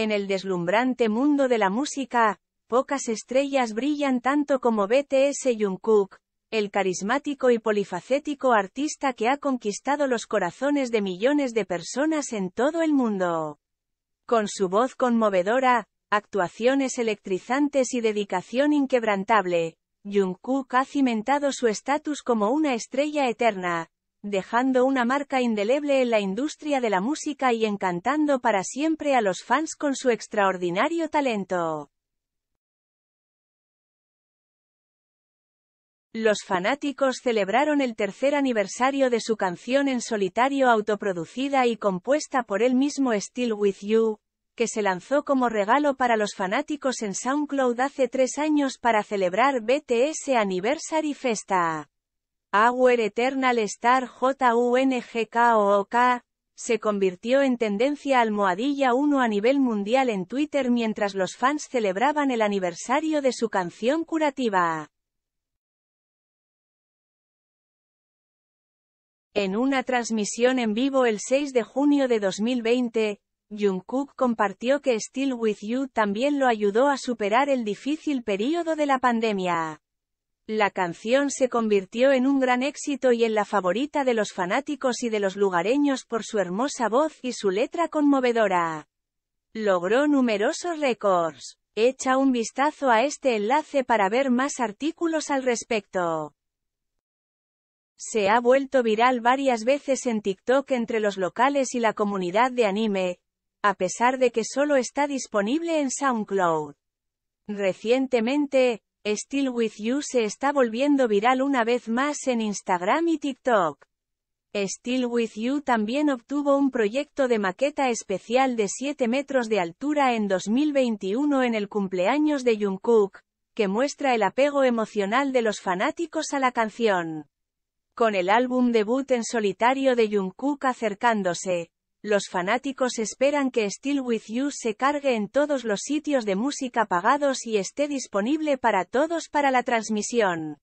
En el deslumbrante mundo de la música, pocas estrellas brillan tanto como BTS Jungkook, el carismático y polifacético artista que ha conquistado los corazones de millones de personas en todo el mundo. Con su voz conmovedora, actuaciones electrizantes y dedicación inquebrantable, Jungkook ha cimentado su estatus como una estrella eterna, dejando una marca indeleble en la industria de la música y encantando para siempre a los fans con su extraordinario talento. Los fanáticos celebraron el tercer aniversario de su canción en solitario autoproducida y compuesta por el mismo Still With You, que se lanzó como regalo para los fanáticos en SoundCloud hace tres años para celebrar BTS Anniversary Festa. Our Eternal Star J-U-N-G-K-O-O-K, se convirtió en tendencia almohadilla 1 a nivel mundial en Twitter mientras los fans celebraban el aniversario de su canción curativa. En una transmisión en vivo el 6 de junio de 2020, Jungkook compartió que Still With You también lo ayudó a superar el difícil período de la pandemia. La canción se convirtió en un gran éxito y en la favorita de los fanáticos y de los lugareños por su hermosa voz y su letra conmovedora. Logró numerosos récords. Echa un vistazo a este enlace para ver más artículos al respecto. Se ha vuelto viral varias veces en TikTok entre los locales y la comunidad de anime, a pesar de que solo está disponible en SoundCloud. Recientemente, Still With You se está volviendo viral una vez más en Instagram y TikTok. Still With You también obtuvo un proyecto de maqueta especial de 7 metros de altura en 2021 en el cumpleaños de Jungkook, que muestra el apego emocional de los fanáticos a la canción. Con el álbum debut en solitario de Jungkook acercándose, los fanáticos esperan que Still With You se cargue en todos los sitios de música pagados y esté disponible para todos para la transmisión.